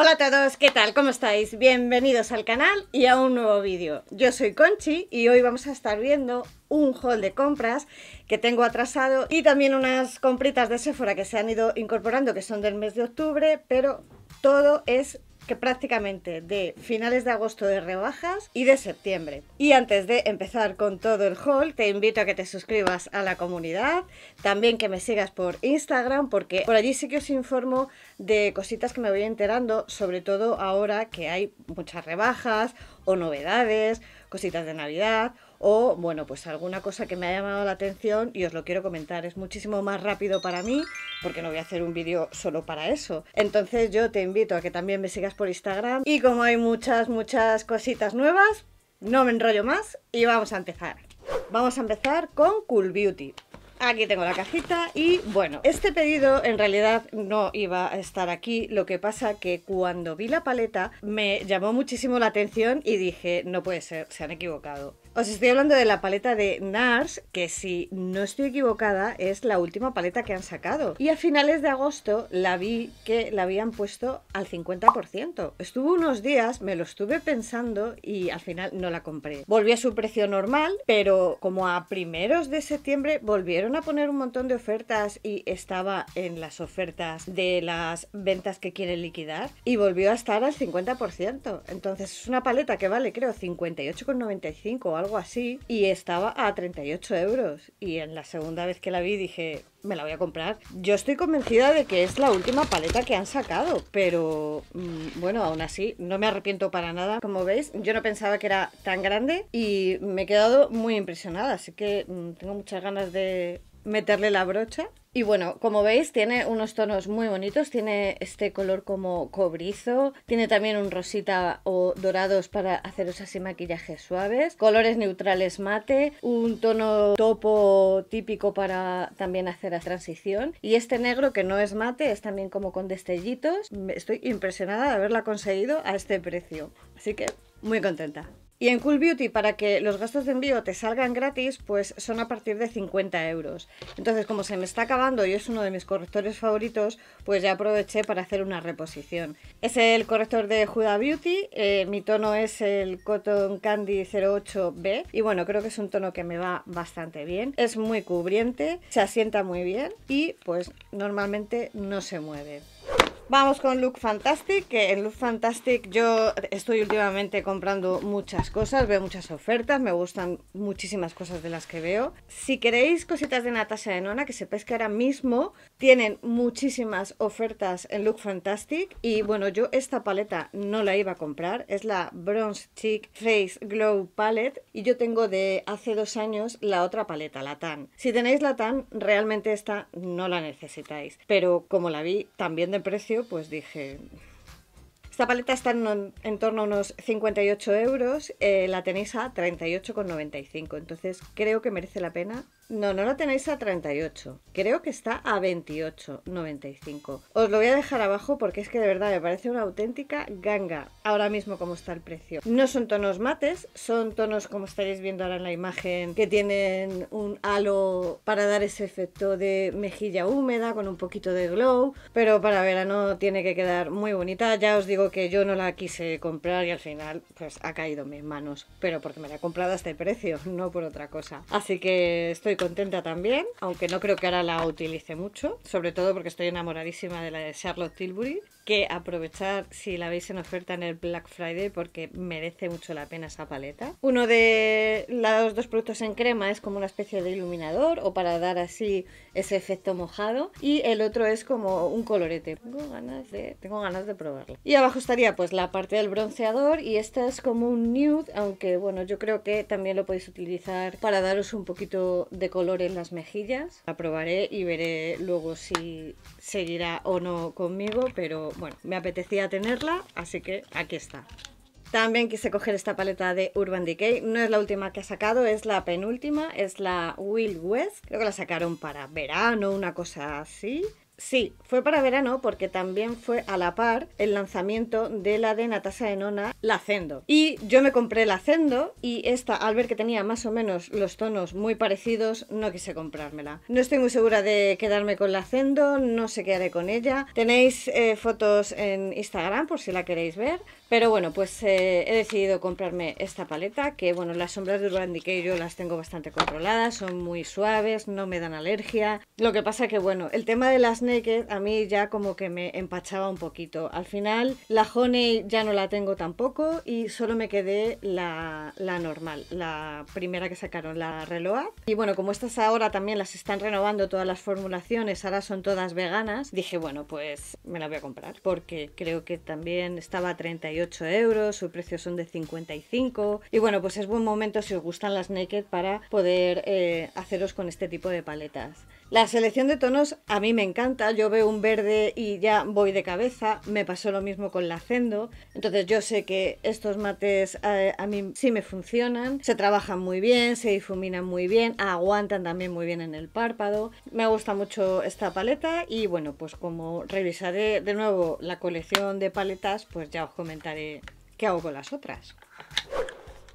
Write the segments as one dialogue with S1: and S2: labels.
S1: Hola a todos, ¿qué tal? ¿Cómo estáis? Bienvenidos al canal y a un nuevo vídeo. Yo soy Conchi y hoy vamos a estar viendo un haul de compras que tengo atrasado y también unas compritas de Sephora que se han ido incorporando que son del mes de octubre, pero todo es que prácticamente de finales de agosto de rebajas y de septiembre. Y antes de empezar con todo el haul, te invito a que te suscribas a la comunidad, también que me sigas por Instagram, porque por allí sí que os informo de cositas que me voy enterando, sobre todo ahora que hay muchas rebajas o novedades, cositas de Navidad o bueno, pues alguna cosa que me ha llamado la atención y os lo quiero comentar. Es muchísimo más rápido para mí porque no voy a hacer un vídeo solo para eso. Entonces yo te invito a que también me sigas por Instagram y como hay muchas, muchas cositas nuevas, no me enrollo más y vamos a empezar. Vamos a empezar con Cool Beauty. Aquí tengo la cajita y bueno, este pedido en realidad no iba a estar aquí, lo que pasa que cuando vi la paleta me llamó muchísimo la atención y dije, no puede ser, se han equivocado. Os estoy hablando de la paleta de NARS, que si no estoy equivocada es la última paleta que han sacado. Y a finales de agosto la vi que la habían puesto al 50%. Estuvo unos días, me lo estuve pensando y al final no la compré. Volví a su precio normal, pero como a primeros de septiembre volvieron a poner un montón de ofertas y estaba en las ofertas de las ventas que quieren liquidar y volvió a estar al 50%. Entonces es una paleta que vale creo 58,95 o algo así, y estaba a 38 euros. Y en la segunda vez que la vi dije, me la voy a comprar. Yo estoy convencida de que es la última paleta que han sacado, pero mm, bueno, aún así no me arrepiento para nada. Como veis, yo no pensaba que era tan grande y me he quedado muy impresionada, así que mm, tengo muchas ganas de, meterle la brocha. Y bueno, como veis, tiene unos tonos muy bonitos, tiene este color como cobrizo, tiene también un rosita o dorados para haceros así maquillajes suaves, colores neutrales mate, un tono topo típico para también hacer la transición y este negro que no es mate, es también como con destellitos. Estoy impresionada de haberla conseguido a este precio, así que muy contenta. Y en Cool Beauty, para que los gastos de envío te salgan gratis, pues son a partir de 50 euros. Entonces, como se me está acabando y es uno de mis correctores favoritos, pues ya aproveché para hacer una reposición. Es el corrector de Huda Beauty, eh, mi tono es el Cotton Candy 08B, y bueno, creo que es un tono que me va bastante bien. Es muy cubriente, se asienta muy bien y pues normalmente no se mueve. Vamos con Look Fantastic, que en Look Fantastic yo estoy últimamente comprando muchas cosas, veo muchas ofertas, me gustan muchísimas cosas de las que veo. Si queréis cositas de Natasha de Nona, que sepáis que ahora mismo tienen muchísimas ofertas en Look Fantastic y bueno, yo esta paleta no la iba a comprar, es la Bronze Cheek Face Glow Palette y yo tengo de hace dos años la otra paleta, la Tan. Si tenéis la Tan, realmente esta no la necesitáis, pero como la vi también de precio, pues dije, esta paleta está en, torno a unos 58 euros, eh, la tenéis a 38,95, entonces creo que merece la pena no, no lo tenéis a 38. Creo que está a 28,95. Os lo voy a dejar abajo porque es que de verdad me parece una auténtica ganga. Ahora mismo como está el precio. No son tonos mates, son tonos como estaréis viendo ahora en la imagen que tienen un halo para dar ese efecto de mejilla húmeda con un poquito de glow. Pero para verano tiene que quedar muy bonita. Ya os digo que yo no la quise comprar y al final pues ha caído en mis manos. Pero porque me la he comprado a este precio, no por otra cosa. Así que estoy contenta también, aunque no creo que ahora la utilice mucho, sobre todo porque estoy enamoradísima de la de Charlotte Tilbury, que aprovechar si la veis en oferta en el Black Friday porque merece mucho la pena esa paleta. Uno de los dos productos en crema es como una especie de iluminador o para dar así ese efecto mojado y el otro es como un colorete. Tengo ganas de, tengo ganas de probarlo. Y abajo estaría pues la parte del bronceador y esta es como un nude, aunque bueno, yo creo que también lo podéis utilizar para daros un poquito de color en las mejillas. La probaré y veré luego si seguirá o no conmigo, pero bueno, me apetecía tenerla, así que aquí está. También quise coger esta paleta de Urban Decay, no es la última que ha sacado, es la penúltima, es la Will West, creo que la sacaron para verano, una cosa así. Sí, fue para verano porque también fue a la par el lanzamiento de la de Natasha Denona, La Y yo me compré La Cendo y esta, al ver que tenía más o menos los tonos muy parecidos, no quise comprármela. No estoy muy segura de quedarme con La Zendo, no sé qué haré con ella. Tenéis eh, fotos en Instagram por si la queréis ver. Pero bueno, pues eh, he decidido comprarme esta paleta, que bueno, las sombras de Urban Decay yo las tengo bastante controladas, son muy suaves, no me dan alergia. Lo que pasa que bueno, el tema de las Naked a mí ya como que me empachaba un poquito. Al final la Honey ya no la tengo tampoco y solo me quedé la, normal, la primera que sacaron, la Reload. Y bueno, como estas ahora también las están renovando todas las formulaciones, ahora son todas veganas, dije, bueno, pues me la voy a comprar porque creo que también estaba a 38 euros, su precio son de 55 y bueno, pues es buen momento si os gustan las Naked para poder eh, haceros con este tipo de paletas. La selección de tonos a mí me encanta yo veo un verde y ya voy de cabeza, me pasó lo mismo con la cendo entonces yo sé que estos mates a, eh, a mí sí me funcionan, se trabajan muy bien, se difuminan muy bien, aguantan también muy bien en el párpado, me gusta mucho esta paleta y bueno, pues como revisaré de nuevo la colección de paletas, pues ya os comentaré qué hago con las otras.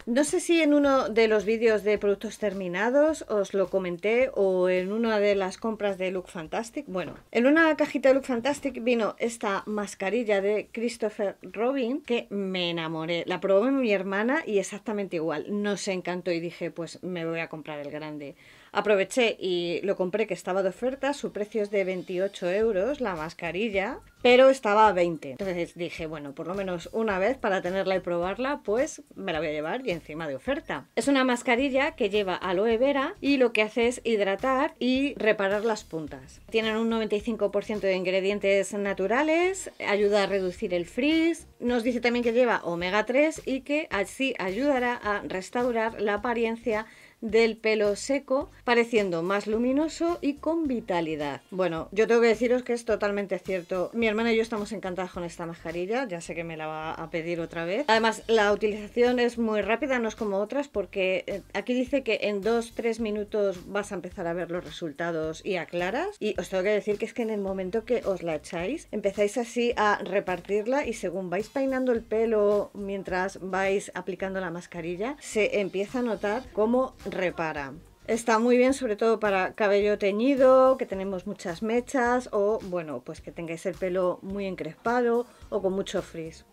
S1: No sé si en uno de los vídeos de productos terminados os lo comenté o en una de las compras de Look Fantastic. Bueno, en una cajita de Look Fantastic vino esta mascarilla de Christopher Robin que me enamoré. La probó mi hermana y exactamente igual. Nos encantó y dije, pues me voy a comprar el grande. Aproveché y lo compré que estaba de oferta, su precio es de 28 euros la mascarilla, pero estaba a 20. Entonces dije, bueno, por lo menos una vez para tenerla y probarla, pues me la voy a llevar y encima de oferta. Es una mascarilla que lleva aloe vera y lo que hace es hidratar y reparar las puntas. Tienen un 95% de ingredientes naturales, ayuda a reducir el frizz, nos dice también que lleva omega 3 y que así ayudará a restaurar la apariencia del pelo seco, pareciendo más luminoso y con vitalidad. Bueno, yo tengo que deciros que es totalmente cierto. Mi hermana y yo estamos encantadas con esta mascarilla, ya sé que me la va a pedir otra vez. Además, la utilización es muy rápida, no es como otras, porque eh, aquí dice que en 2-3 minutos vas a empezar a ver los resultados y aclaras. Y os tengo que decir que es que en el momento que os la echáis, empezáis así a repartirla y según vais peinando el pelo mientras vais aplicando la mascarilla, se empieza a notar cómo repara. Está muy bien sobre todo para cabello teñido, que tenemos muchas mechas o bueno, pues que tengáis el pelo muy encrespado o con mucho frizz.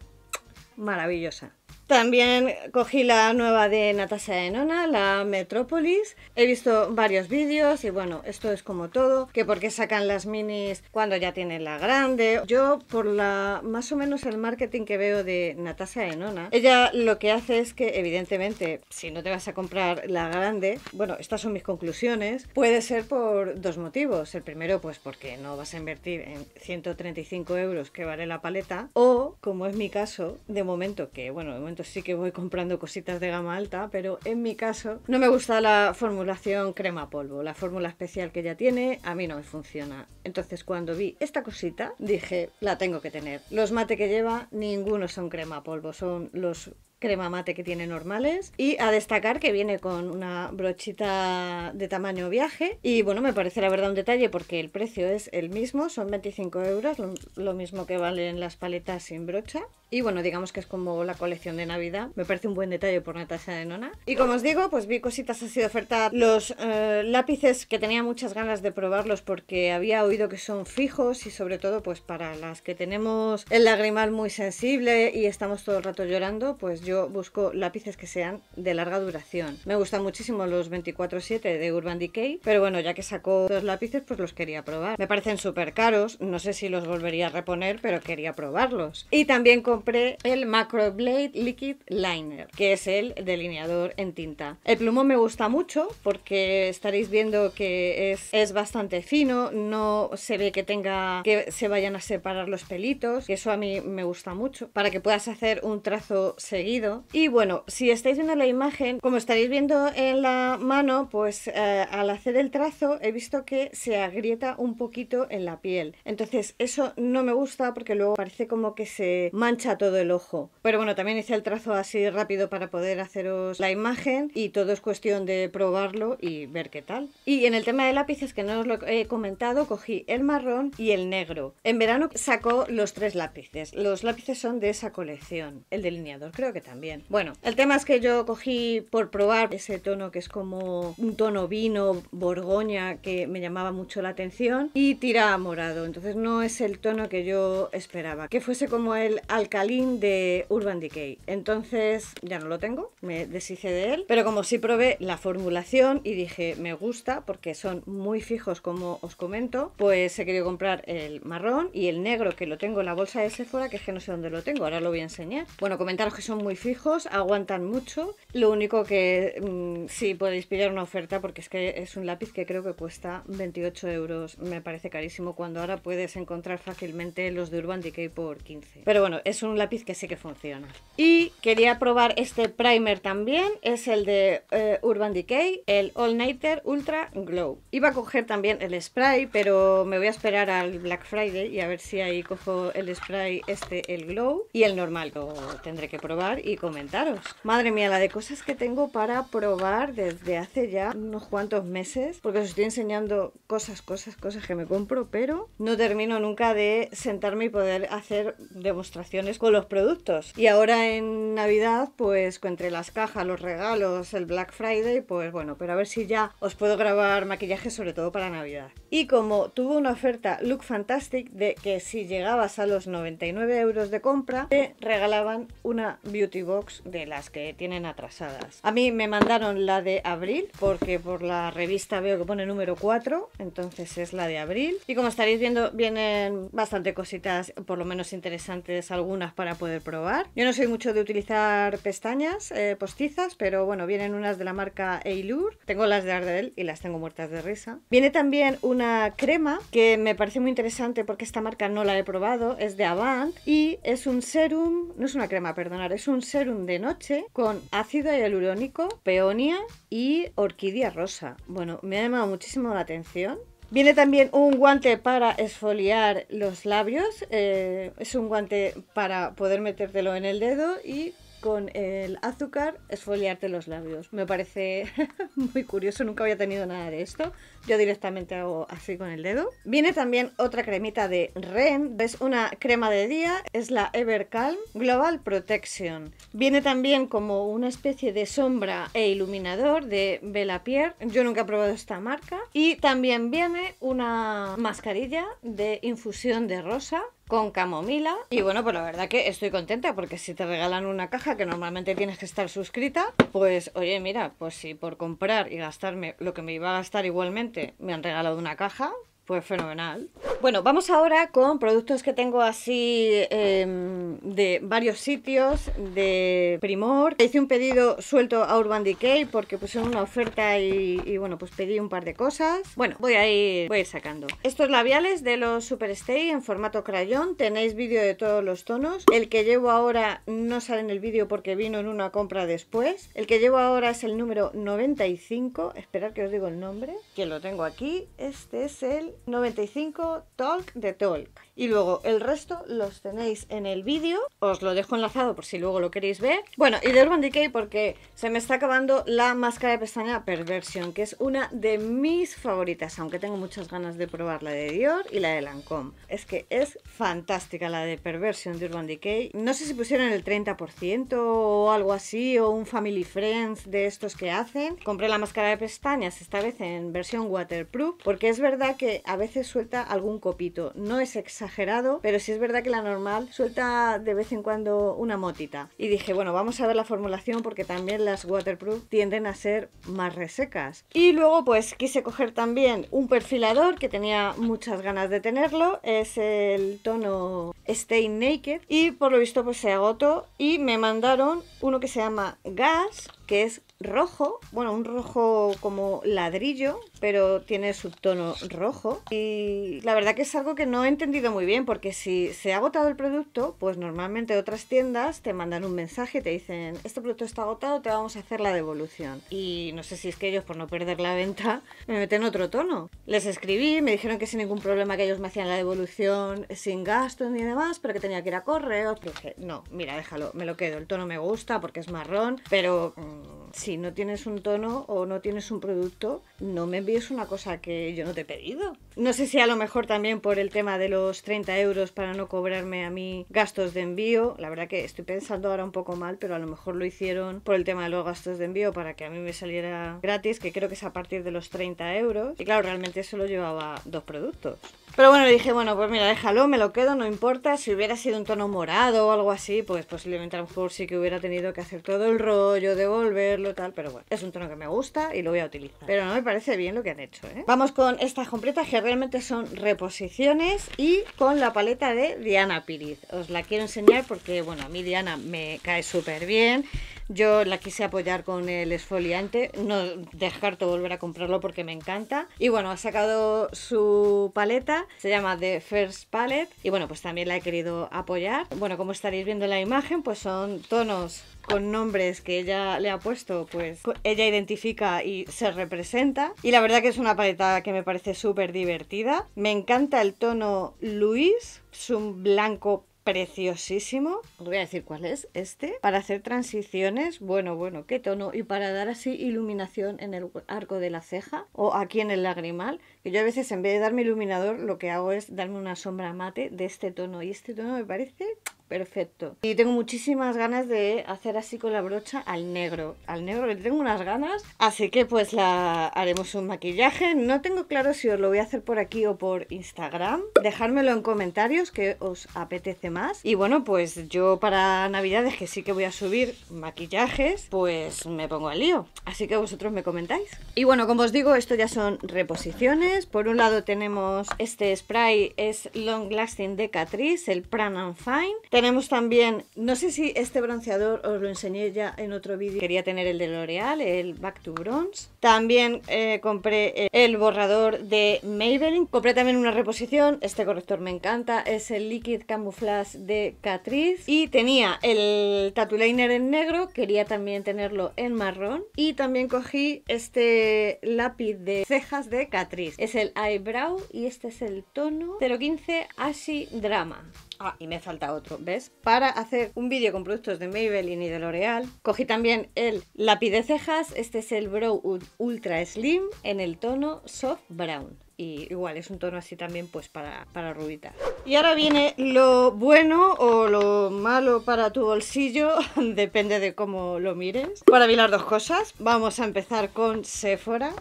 S1: Maravillosa. También cogí la nueva de Natasha Enona, la Metrópolis. He visto varios vídeos y bueno, esto es como todo, que qué sacan las minis cuando ya tienen la grande. Yo por la más o menos el marketing que veo de Natasha Enona, ella lo que hace es que evidentemente si no te vas a comprar la grande, bueno, estas son mis conclusiones, puede ser por dos motivos. El primero pues porque no vas a invertir en 135 euros que vale la paleta o como es mi caso, de momento que bueno, de momento sí que voy comprando cositas de gama alta, pero en mi caso no me gusta la formulación crema polvo, la fórmula especial que ya tiene, a mí no me funciona. Entonces cuando vi esta cosita dije, la tengo que tener. Los mate que lleva, ninguno son crema polvo, son los crema mate que tiene normales. Y a destacar que viene con una brochita de tamaño viaje. Y bueno, me parece la verdad un detalle porque el precio es el mismo, son 25 euros, lo, mismo que valen las paletas sin brocha. Y bueno, digamos que es como la colección de Navidad. Me parece un buen detalle por Natasha de Nona. Y como os digo, pues vi cositas así de oferta. Los eh, lápices que tenía muchas ganas de probarlos porque había oído que son fijos y sobre todo pues para las que tenemos el lagrimal muy sensible y estamos todo el rato llorando, pues yo yo busco lápices que sean de larga duración. Me gustan muchísimo los 24-7 de Urban Decay, pero bueno, ya que sacó dos lápices, pues los quería probar. Me parecen súper caros, no sé si los volvería a reponer, pero quería probarlos. Y también compré el Macro Blade Liquid Liner, que es el delineador en tinta. El plumón me gusta mucho porque estaréis viendo que es, es bastante fino, no se ve que tenga que se vayan a separar los pelitos, y eso a mí me gusta mucho, para que puedas hacer un trazo seguido y bueno, si estáis viendo la imagen, como estaréis viendo en la mano, pues eh, al hacer el trazo he visto que se agrieta un poquito en la piel. Entonces eso no me gusta porque luego parece como que se mancha todo el ojo. Pero bueno, también hice el trazo así rápido para poder haceros la imagen y todo es cuestión de probarlo y ver qué tal. Y en el tema de lápices, que no os lo he comentado, cogí el marrón y el negro. En verano sacó los tres lápices. Los lápices son de esa colección. El delineador creo que también bueno, el tema es que yo cogí por probar ese tono que es como un tono vino, borgoña, que me llamaba mucho la atención y tira morado. Entonces no es el tono que yo esperaba, que fuese como el alcalín de Urban Decay. Entonces ya no lo tengo, me deshice de él, pero como sí probé la formulación y dije me gusta porque son muy fijos como os comento, pues he querido comprar el marrón y el negro que lo tengo en la bolsa de Sephora, que es que no sé dónde lo tengo, ahora lo voy a enseñar. Bueno, comentaros que son muy fijos, aguantan mucho. Lo único que mm, sí podéis pillar una oferta porque es que es un lápiz que creo que cuesta 28 euros. Me parece carísimo cuando ahora puedes encontrar fácilmente los de Urban Decay por 15. Pero bueno, es un lápiz que sí que funciona. Y quería probar este primer también. Es el de eh, Urban Decay, el All Nighter Ultra Glow. Iba a coger también el spray, pero me voy a esperar al Black Friday y a ver si ahí cojo el spray este, el Glow. Y el normal lo tendré que probar y comentaros. Madre mía, la de cosas que tengo para probar desde hace ya unos cuantos meses, porque os estoy enseñando cosas, cosas, cosas que me compro, pero no termino nunca de sentarme y poder hacer demostraciones con los productos. Y ahora en Navidad, pues entre las cajas, los regalos, el Black Friday, pues bueno, pero a ver si ya os puedo grabar maquillaje sobre todo para Navidad. Y como tuvo una oferta Look Fantastic de que si llegabas a los 99 euros de compra, te regalaban una Beauty Box de las que tienen atrasadas. A mí me mandaron la de abril porque por la revista veo que pone número 4, entonces es la de abril. Y como estaréis viendo, vienen bastante cositas, por lo menos interesantes, algunas para poder probar. Yo no soy mucho de utilizar pestañas eh, postizas, pero bueno, vienen unas de la marca Eilur. Tengo las de Ardell y las tengo muertas de risa. Viene también una crema que me parece muy interesante porque esta marca no la he probado, es de Avant y es un serum, no es una crema, perdonar, es un serum de noche con ácido hialurónico, peonia y orquídea rosa. Bueno, me ha llamado muchísimo la atención. Viene también un guante para esfoliar los labios. Eh, es un guante para poder metértelo en el dedo y con el azúcar, esfoliarte los labios. Me parece muy curioso, nunca había tenido nada de esto. Yo directamente hago así con el dedo. Viene también otra cremita de Ren, es una crema de día, es la Ever Calm Global Protection. Viene también como una especie de sombra e iluminador de Bella Pierre. Yo nunca he probado esta marca. Y también viene una mascarilla de infusión de rosa con camomila. Y bueno, pues la verdad que estoy contenta porque si te regalan una caja que normalmente tienes que estar suscrita, pues oye, mira, pues si por comprar y gastarme lo que me iba a gastar igualmente me han regalado una caja, pues fenomenal. Bueno, vamos ahora con productos que tengo así em, de varios sitios, de Primor. Hice un pedido suelto a Urban Decay porque pusieron una oferta y, bueno, pues pedí un par de cosas. Bueno, voy a ir, voy a ir sacando. Estos labiales de los Superstay en formato crayón, tenéis vídeo de todos los tonos. El que llevo ahora no sale en el vídeo porque vino en una compra después. El que llevo ahora es el número 95, esperad que os digo el nombre, que lo tengo aquí. Este es el 95 Talk de Talk. Y luego el resto los tenéis en el vídeo. Os lo dejo enlazado por si luego lo queréis ver. Bueno, y de Urban Decay porque se me está acabando la máscara de pestaña Perversion, que es una de mis favoritas, aunque tengo muchas ganas de probar la de Dior y la de Lancome, Es que es fantástica la de Perversion de Urban Decay. No sé si pusieron el 30% o algo así, o un Family Friends de estos que hacen. Compré la máscara de pestañas esta vez en versión waterproof, porque es verdad que a veces suelta algún copito. No es exagerado, pero sí es verdad que la normal suelta de vez en cuando una motita. Y dije, bueno, vamos a ver la formulación porque también las waterproof tienden a ser más resecas. Y luego pues quise coger también un perfilador que tenía muchas ganas de tenerlo. Es el tono Stay Naked. Y por lo visto pues se agotó y me mandaron uno que se llama Gas, que es rojo, bueno, un rojo como ladrillo, pero tiene su tono rojo. Y la verdad que es algo que no he entendido muy bien, porque si se ha agotado el producto, pues normalmente otras tiendas te mandan un mensaje, te dicen, este producto está agotado, te vamos a hacer la devolución. Y no sé si es que ellos, por no perder la venta, me meten otro tono. Les escribí, me dijeron que sin ningún problema que ellos me hacían la devolución sin gastos ni demás, pero que tenía que ir a correr pero dije, no, mira, déjalo, me lo quedo, el tono me gusta porque es marrón, pero... Mm, si no tienes un tono o no tienes un producto, no me envíes una cosa que yo no te he pedido. No sé si a lo mejor también por el tema de los 30 euros para no cobrarme a mí gastos de envío. La verdad que estoy pensando ahora un poco mal, pero a lo mejor lo hicieron por el tema de los gastos de envío para que a mí me saliera gratis, que creo que es a partir de los 30 euros. Y claro, realmente solo llevaba dos productos. Pero bueno, dije, bueno, pues mira, déjalo, me lo quedo, no importa. Si hubiera sido un tono morado o algo así, pues posiblemente a lo mejor sí que hubiera tenido que hacer todo el rollo, devolverlo, tal. Pero bueno, es un tono que me gusta y lo voy a utilizar. Pero no me parece bien lo que han hecho, ¿eh? Vamos con estas completas que realmente son reposiciones y con la paleta de Diana Piriz. Os la quiero enseñar porque, bueno, a mí Diana me cae súper bien. Yo la quise apoyar con el esfoliante. No descarto volver a comprarlo porque me encanta. Y bueno, ha sacado su paleta. Se llama The First Palette. Y bueno, pues también la he querido apoyar. Bueno, como estaréis viendo en la imagen, pues son tonos con nombres que ella le ha puesto, pues ella identifica y se representa. Y la verdad que es una paleta que me parece súper divertida. Me encanta el tono Luis, es un blanco preciosísimo, os voy a decir cuál es, este, para hacer transiciones, bueno, bueno, qué tono, y para dar así iluminación en el arco de la ceja o aquí en el lagrimal, que yo a veces en vez de darme iluminador lo que hago es darme una sombra mate de este tono, y este tono me parece perfecto. Y tengo muchísimas ganas de hacer así con la brocha al negro. Al negro le tengo unas ganas, así que pues la haremos un maquillaje. No tengo claro si os lo voy a hacer por aquí o por Instagram. Dejármelo en comentarios que os apetece más. Y bueno, pues yo para navidades que sí que voy a subir maquillajes, pues me pongo al lío. Así que vosotros me comentáis. Y bueno, como os digo, esto ya son reposiciones. Por un lado tenemos este spray, es Long Lasting de Catrice, el Pran and Fine tenemos también, no sé si este bronceador os lo enseñé ya en otro vídeo. Quería tener el de L'Oreal, el Back to Bronze. También eh, compré eh, el borrador de Maybelline. Compré también una reposición. Este corrector me encanta. Es el Liquid Camouflage de Catrice. Y tenía el Tattoo Liner en negro. Quería también tenerlo en marrón. Y también cogí este lápiz de cejas de Catrice. Es el Eyebrow y este es el tono 015 Ashy Drama. Ah, y me falta otro, ¿ves? Para hacer un vídeo con productos de Maybelline y de L'Oreal, cogí también el lápiz de cejas, este es el Brow Ultra Slim en el tono Soft Brown y igual es un tono así también pues para, para rubita. Y ahora viene lo bueno o lo malo para tu bolsillo, depende de cómo lo mires. Para mí las dos cosas, vamos a empezar con Sephora.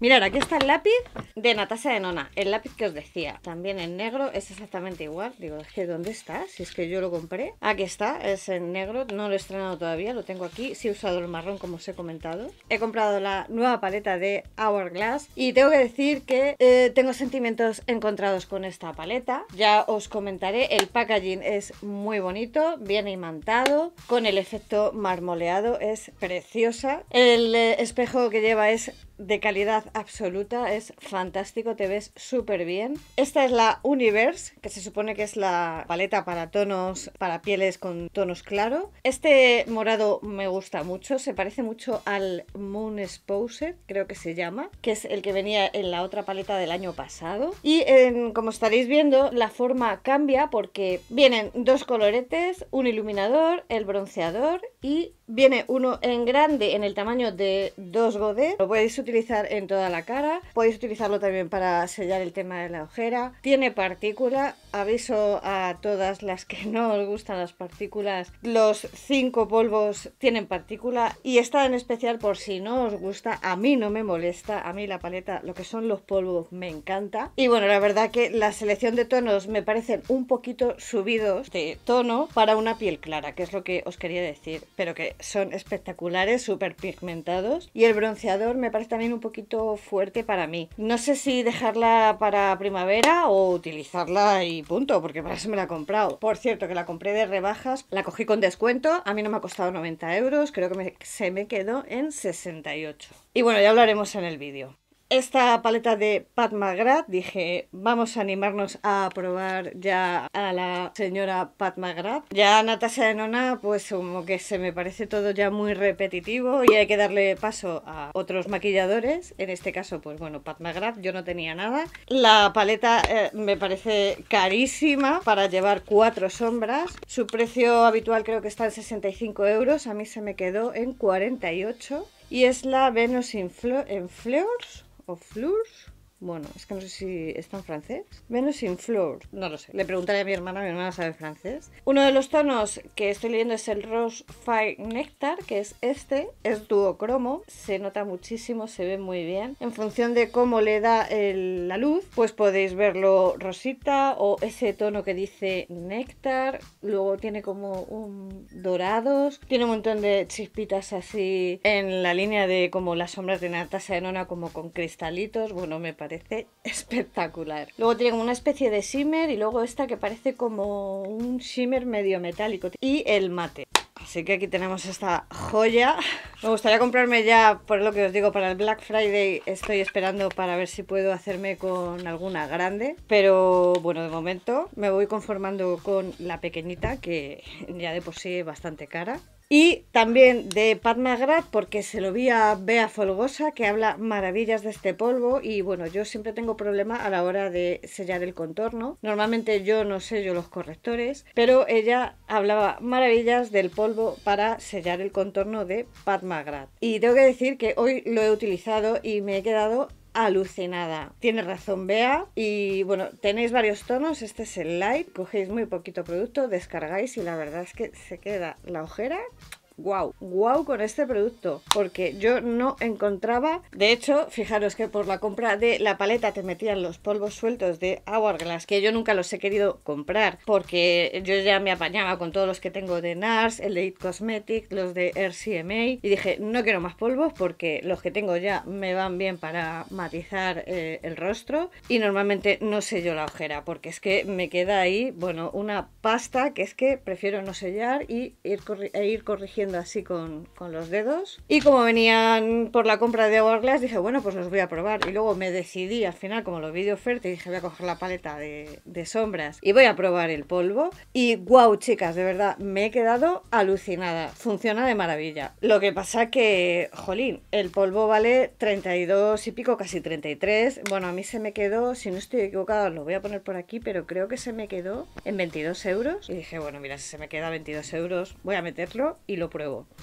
S1: Mirad, aquí está el lápiz de Natasha de Nona, el lápiz que os decía. También en negro es exactamente igual. Digo, es que ¿dónde está? Si es que yo lo compré. Aquí está, es en negro, no lo he estrenado todavía, lo tengo aquí. Sí he usado el marrón, como os he comentado. He comprado la nueva paleta de Hourglass y tengo que decir que eh, tengo sentimientos encontrados con esta paleta. Ya os comentaré, el packaging es muy bonito, bien imantado, con el efecto marmoleado, es preciosa. El eh, espejo que lleva es de calidad absoluta, es fantástico, te ves súper bien. Esta es la Universe, que se supone que es la paleta para tonos, para pieles con tonos claro. Este morado me gusta mucho, se parece mucho al Moon Exposed, creo que se llama, que es el que venía en la otra paleta del año pasado. Y en, como estaréis viendo, la forma cambia porque vienen dos coloretes, un iluminador, el bronceador y viene uno en grande en el tamaño de dos godet. Lo podéis utilizar en toda la cara, podéis utilizarlo también para sellar el tema de la ojera. Tiene partícula, aviso a todas las que no os gustan las partículas, los cinco polvos tienen partícula y está en especial por si no os gusta, a mí no me molesta, a mí la paleta, lo que son los polvos me encanta. Y bueno, la verdad que la selección de tonos me parecen un poquito subidos de tono para una piel clara, que es lo que os quería decir, pero que son espectaculares, súper pigmentados. Y el bronceador me parece un poquito fuerte para mí. No sé si dejarla para primavera o utilizarla y punto, porque para eso me la he comprado. Por cierto, que la compré de rebajas, la cogí con descuento, a mí no me ha costado 90 euros, creo que se me quedó en 68. Y bueno, ya hablaremos en el vídeo esta paleta de Pat McGrath, dije, vamos a animarnos a probar ya a la señora Pat McGrath. Ya Natasha de Nona, pues como que se me parece todo ya muy repetitivo y hay que darle paso a otros maquilladores. En este caso, pues bueno, Pat McGrath, yo no tenía nada. La paleta eh, me parece carísima para llevar cuatro sombras. Su precio habitual creo que está en 65 euros, a mí se me quedó en 48 y es la Venus in, Fleurs of flour Bueno, es que no sé si está en francés. menos in flor No lo sé. Le preguntaré a mi hermana, mi hermana sabe francés. Uno de los tonos que estoy leyendo es el Rose Fire Nectar, que es este. Es duocromo. Se nota muchísimo, se ve muy bien. En función de cómo le da la luz, pues podéis verlo rosita o ese tono que dice néctar. Luego tiene como un dorados. Tiene un montón de chispitas así en la línea de como las sombras de Natasha nona como con cristalitos. Bueno, me parece espectacular. Luego tiene como una especie de shimmer y luego esta que parece como un shimmer medio metálico. Y el mate. Así que aquí tenemos esta joya. Me gustaría comprarme ya, por lo que os digo, para el Black Friday estoy esperando para ver si puedo hacerme con alguna grande. Pero bueno, de momento me voy conformando con la pequeñita, que ya de por sí es bastante cara. Y también de Pat McGrath, porque se lo vi a Bea Folgosa, que habla maravillas de este polvo. Y bueno, yo siempre tengo problema a la hora de sellar el contorno. Normalmente yo no sello los correctores, pero ella hablaba maravillas del polvo para sellar el contorno de Pat McGrath. Y tengo que decir que hoy lo he utilizado y me he quedado alucinada. Tiene razón Bea. Y bueno, tenéis varios tonos. Este es el light. Cogéis muy poquito producto, descargáis y la verdad es que se queda la ojera wow, wow con este producto, porque yo no encontraba, de hecho, fijaros que por la compra de la paleta te metían los polvos sueltos de Hourglass, que yo nunca los he querido comprar, porque yo ya me apañaba con todos los que tengo de NARS, el de It Cosmetic, los de RCMA, y dije, no quiero más polvos porque los que tengo ya me van bien para matizar eh, el rostro, y normalmente no sello la ojera, porque es que me queda ahí, bueno, una pasta que es que prefiero no sellar y e ir corrigiendo así con, los dedos. Y como venían por la compra de Hourglass, dije, bueno, pues los voy a probar. Y luego me decidí, al final, como lo vi de oferta, y dije, voy a coger la paleta de, sombras y voy a probar el polvo. Y ¡guau, chicas, de verdad, me he quedado alucinada. Funciona de maravilla. Lo que pasa que, jolín, el polvo vale 32 y pico, casi 33. Bueno, a mí se me quedó, si no estoy equivocada, lo voy a poner por aquí, pero creo que se me quedó en 22 euros. Y dije, bueno, mira, si se me queda 22 euros, voy a meterlo y lo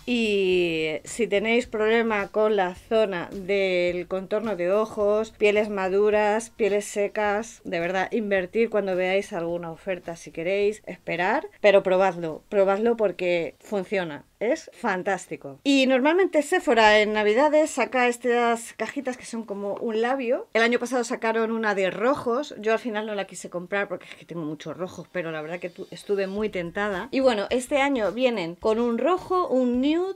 S1: y si tenéis problema con la zona del contorno de ojos, pieles maduras, pieles secas, de verdad, invertir cuando veáis alguna oferta si queréis, esperar, pero probadlo, probadlo porque funciona es fantástico. Y normalmente Sephora en Navidades saca estas cajitas que son como un labio. El año pasado sacaron una de rojos. Yo al final no la quise comprar porque es que tengo muchos rojos, pero la verdad que estuve muy tentada. Y bueno, este año vienen con un rojo, un nude,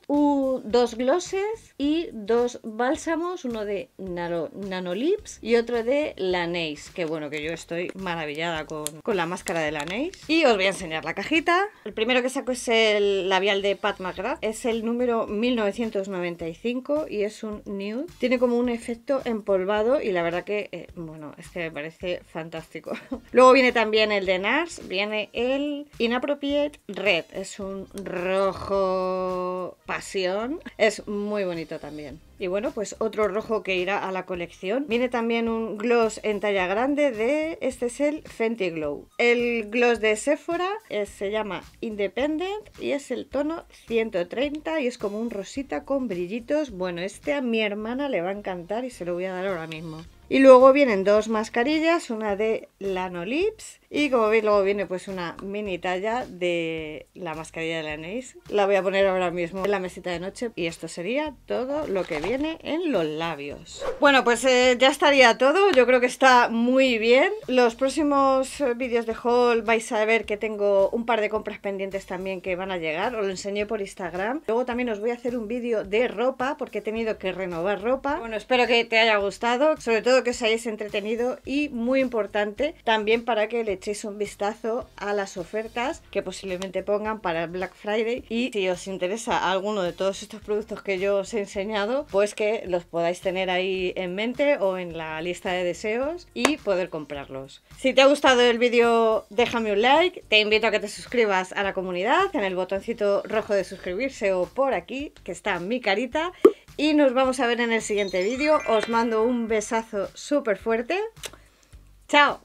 S1: dos glosses y dos bálsamos, uno de Nano, Nanolips y otro de Laneige, que bueno, que yo estoy maravillada con, la máscara de Laneige. Y os voy a enseñar la cajita. El primero que saco es el labial de Pat es el número 1995 y es un nude. Tiene como un efecto empolvado y la verdad que, eh, bueno, este me parece fantástico. Luego viene también el de Nars, viene el Inappropriate Red. Es un rojo pasión. Es muy bonito también. Y bueno, pues otro rojo que irá a la colección. Viene también un gloss en talla grande de... Este es el Fenty Glow. El gloss de Sephora eh, se llama Independent y es el tono 130 y es como un rosita con brillitos. Bueno, este a mi hermana le va a encantar y se lo voy a dar ahora mismo. Y luego vienen dos mascarillas, una de Lanolips y como veis luego viene pues una mini talla de la mascarilla de la La voy a poner ahora mismo en la mesita de noche y esto sería todo lo que viene en los labios. Bueno pues eh, ya estaría todo, yo creo que está muy bien. Los próximos eh, vídeos de haul vais a ver que tengo un par de compras pendientes también que van a llegar, os lo enseñé por Instagram. Luego también os voy a hacer un vídeo de ropa porque he tenido que renovar ropa. Bueno espero que te haya gustado, sobre todo que os hayáis entretenido y muy importante también para que le echéis un vistazo a las ofertas que posiblemente pongan para el Black Friday y si os interesa alguno de todos estos productos que yo os he enseñado, pues que los podáis tener ahí en mente o en la lista de deseos y poder comprarlos. Si te ha gustado el vídeo, déjame un like, te invito a que te suscribas a la comunidad en el botoncito rojo de suscribirse o por aquí, que está mi carita y nos vamos a ver en el siguiente vídeo. Os mando un besazo súper fuerte. ¡Chao!